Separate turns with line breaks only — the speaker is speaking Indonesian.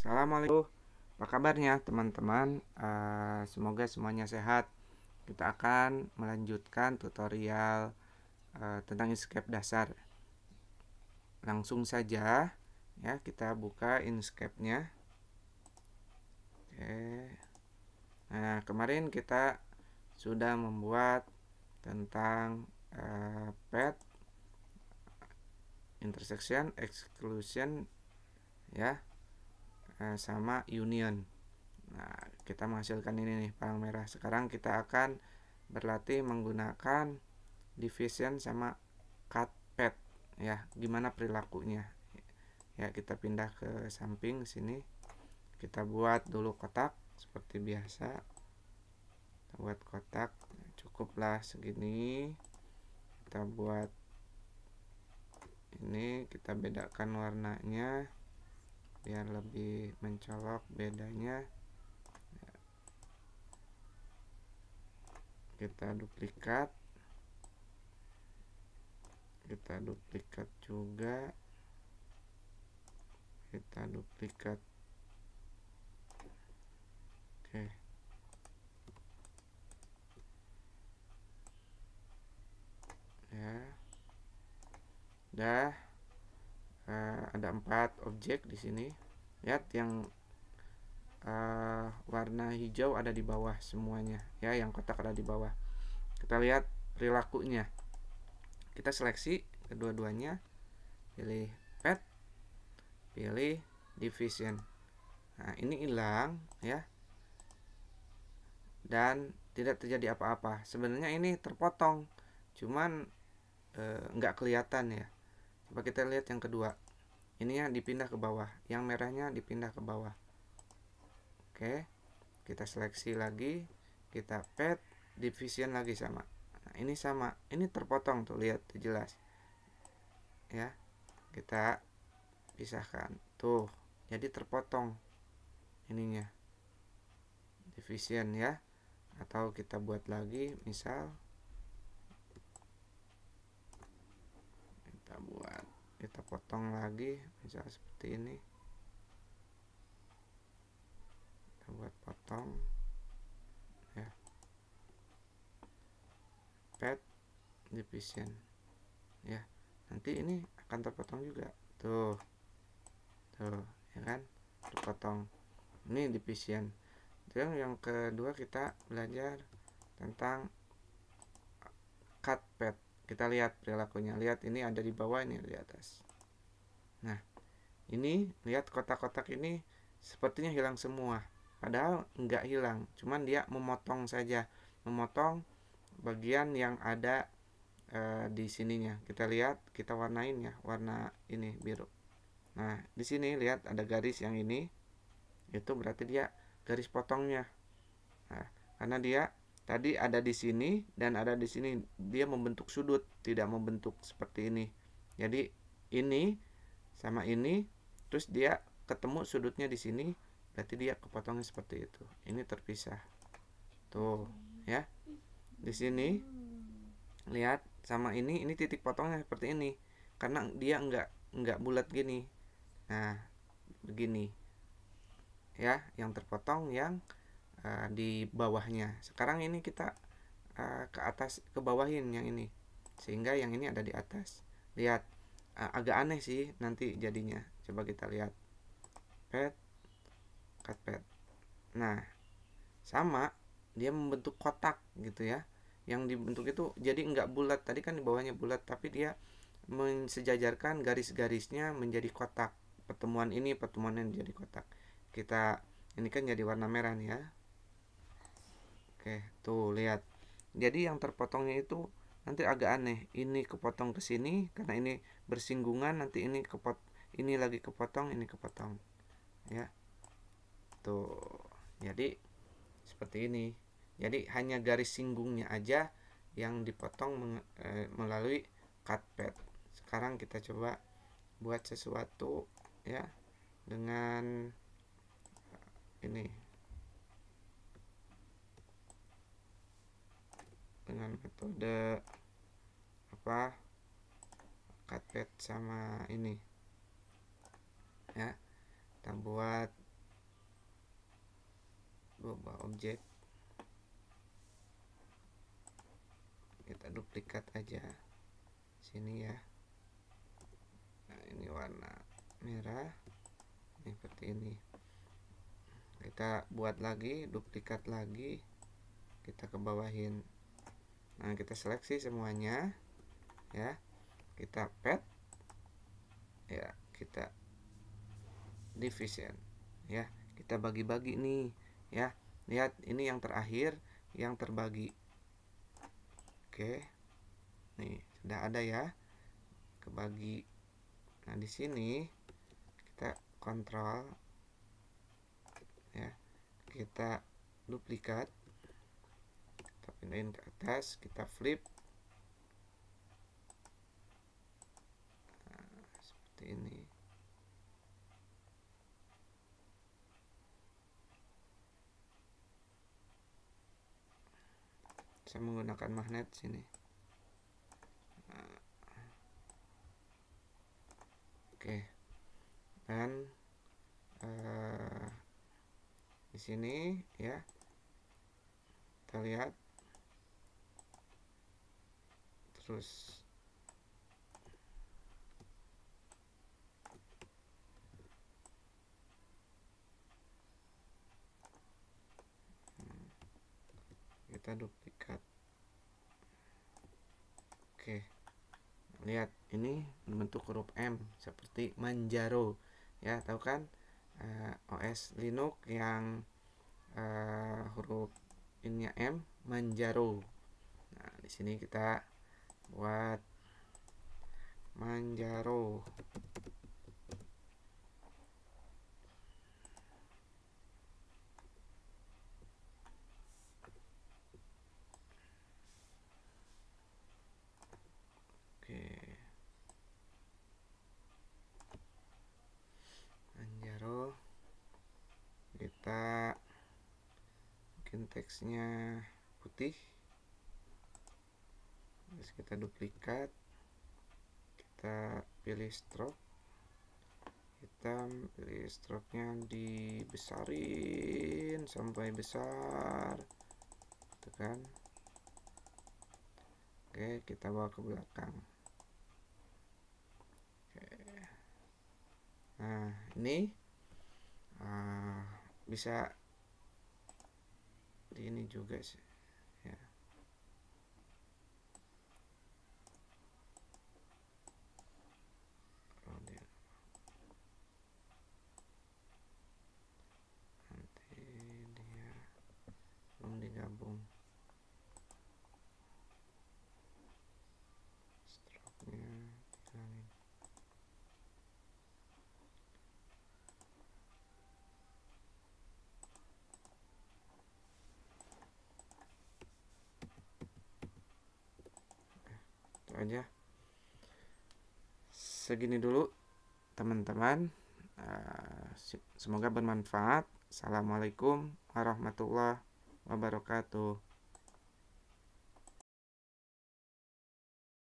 Assalamualaikum. Apa kabarnya teman-teman? Uh, semoga semuanya sehat. Kita akan melanjutkan tutorial uh, tentang Inkscape dasar. Langsung saja ya kita buka Inkscape-nya. Oke. Nah, kemarin kita sudah membuat tentang uh, pet intersection exclusion ya Eh, sama union nah kita menghasilkan ini nih palang merah sekarang kita akan berlatih menggunakan division sama cut pad ya gimana perilakunya ya kita pindah ke samping sini kita buat dulu kotak seperti biasa kita buat kotak cukuplah segini kita buat ini kita bedakan warnanya biar lebih mencolok bedanya kita duplikat kita duplikat juga kita duplikat oke ya dah uh, ada empat objek di sini lihat yang uh, warna hijau ada di bawah semuanya ya yang kotak ada di bawah kita lihat perilakunya kita seleksi kedua-duanya pilih pet pilih division nah ini hilang ya dan tidak terjadi apa-apa sebenarnya ini terpotong cuman eh, nggak e, kelihatan ya coba kita lihat yang kedua ininya dipindah ke bawah yang merahnya dipindah ke bawah oke kita seleksi lagi kita pet division lagi sama nah, ini sama ini terpotong tuh lihat tuh jelas ya kita pisahkan tuh jadi terpotong ininya division ya atau kita buat lagi misal kita buat potong lagi misal seperti ini kita buat potong ya pet division ya nanti ini akan terpotong juga tuh tuh ya kan terpotong ini division dan yang kedua kita belajar tentang cut pet kita lihat perilakunya lihat ini ada di bawah ini ada di atas Nah, ini lihat kotak-kotak ini sepertinya hilang semua. Padahal nggak hilang, cuman dia memotong saja, memotong bagian yang ada e, di sininya. Kita lihat, kita warnain ya, warna ini biru. Nah, di sini lihat ada garis yang ini, itu berarti dia garis potongnya. Nah, karena dia tadi ada di sini dan ada di sini dia membentuk sudut tidak membentuk seperti ini jadi ini sama ini terus dia ketemu sudutnya di sini berarti dia kepotongnya seperti itu ini terpisah tuh ya di sini lihat sama ini ini titik potongnya seperti ini karena dia enggak, enggak bulat gini nah begini ya yang terpotong yang uh, di bawahnya sekarang ini kita uh, ke atas ke bawahin yang ini sehingga yang ini ada di atas lihat agak aneh sih nanti jadinya coba kita lihat pet cut pet nah sama dia membentuk kotak gitu ya yang dibentuk itu jadi enggak bulat tadi kan di bawahnya bulat tapi dia mensejajarkan garis-garisnya menjadi kotak pertemuan ini pertemuan yang jadi kotak kita ini kan jadi warna merah nih ya oke tuh lihat jadi yang terpotongnya itu nanti agak aneh ini kepotong ke sini karena ini bersinggungan nanti ini kepot ini lagi kepotong ini kepotong ya tuh jadi seperti ini jadi hanya garis singgungnya aja yang dipotong e, melalui cut pad sekarang kita coba buat sesuatu ya dengan ini dengan metode apa cutpad sama ini ya kita buat beberapa objek kita duplikat aja sini ya nah ini warna merah ini seperti ini kita buat lagi duplikat lagi kita kebawahin nah kita seleksi semuanya ya kita pet ya kita division ya kita bagi-bagi nih ya lihat ini yang terakhir yang terbagi oke nih sudah ada ya kebagi nah di sini kita kontrol ya kita duplikat kita pindahin ke atas kita flip seperti ini saya menggunakan magnet sini nah. oke dan uh, di sini ya kita lihat terus mereka duplikat oke lihat ini membentuk huruf M seperti Manjaro ya tahu kan uh, eh, OS Linux yang uh, huruf ini M Manjaro nah di sini kita buat Manjaro bikin teksnya putih terus kita duplikat kita pilih stroke hitam pilih stroke nya dibesarin sampai besar gitu kan oke kita bawa ke belakang oke. nah ini uh, bisa ini juga sih aja segini dulu teman-teman eh, semoga bermanfaat assalamualaikum warahmatullahi wabarakatuh